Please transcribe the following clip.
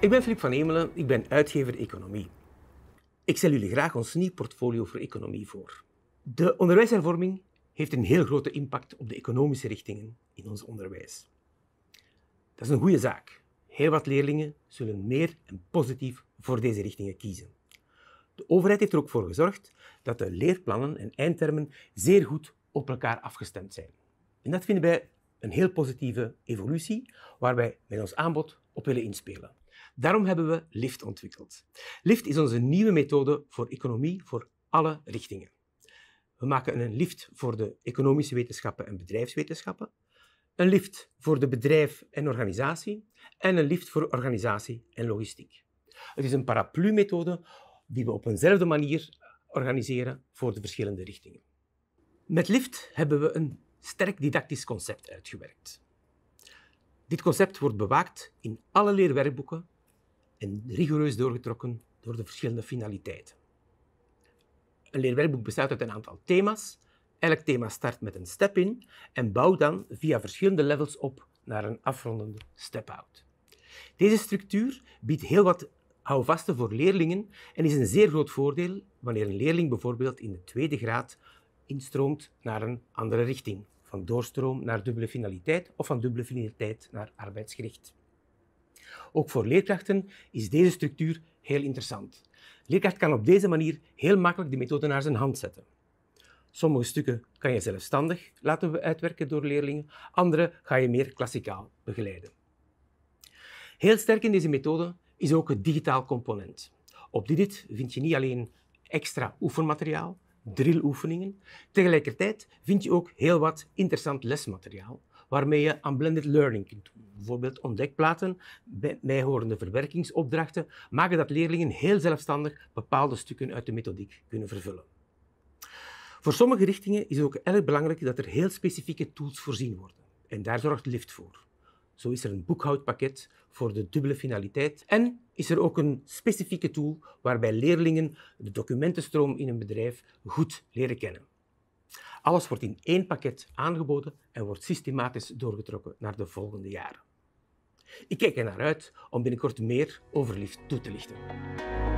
Ik ben Filip van Emelen, ik ben uitgever Economie. Ik stel jullie graag ons nieuw portfolio voor economie voor. De onderwijshervorming heeft een heel grote impact op de economische richtingen in ons onderwijs. Dat is een goede zaak. Heel wat leerlingen zullen meer en positief voor deze richtingen kiezen. De overheid heeft er ook voor gezorgd dat de leerplannen en eindtermen zeer goed op elkaar afgestemd zijn. En dat vinden wij een heel positieve evolutie waar wij met ons aanbod op willen inspelen. Daarom hebben we LIFT ontwikkeld. LIFT is onze nieuwe methode voor economie voor alle richtingen. We maken een lift voor de economische wetenschappen en bedrijfswetenschappen, een lift voor de bedrijf en organisatie en een lift voor organisatie en logistiek. Het is een paraplu-methode die we op eenzelfde manier organiseren voor de verschillende richtingen. Met LIFT hebben we een sterk didactisch concept uitgewerkt. Dit concept wordt bewaakt in alle leerwerkboeken en rigoureus doorgetrokken door de verschillende finaliteiten. Een leerwerkboek bestaat uit een aantal thema's. Elk thema start met een step-in en bouwt dan via verschillende levels op naar een afrondende step-out. Deze structuur biedt heel wat houvasten voor leerlingen en is een zeer groot voordeel wanneer een leerling bijvoorbeeld in de tweede graad instroomt naar een andere richting, van doorstroom naar dubbele finaliteit of van dubbele finaliteit naar arbeidsgericht. Ook voor leerkrachten is deze structuur heel interessant. Leerkracht kan op deze manier heel makkelijk de methode naar zijn hand zetten. Sommige stukken kan je zelfstandig laten uitwerken door leerlingen, andere ga je meer klassikaal begeleiden. Heel sterk in deze methode is ook het digitaal component. Op dit vind je niet alleen extra oefenmateriaal, drilloefeningen. Tegelijkertijd vind je ook heel wat interessant lesmateriaal waarmee je aan blended learning kunt doen. Bijvoorbeeld ontdekplaten, bijhorende verwerkingsopdrachten maken dat leerlingen heel zelfstandig bepaalde stukken uit de methodiek kunnen vervullen. Voor sommige richtingen is het ook erg belangrijk dat er heel specifieke tools voorzien worden. En daar zorgt LIFT voor. Zo is er een boekhoudpakket voor de dubbele finaliteit en is er ook een specifieke tool waarbij leerlingen de documentenstroom in een bedrijf goed leren kennen. Alles wordt in één pakket aangeboden en wordt systematisch doorgetrokken naar de volgende jaren. Ik kijk er naar uit om binnenkort meer over Lift toe te lichten.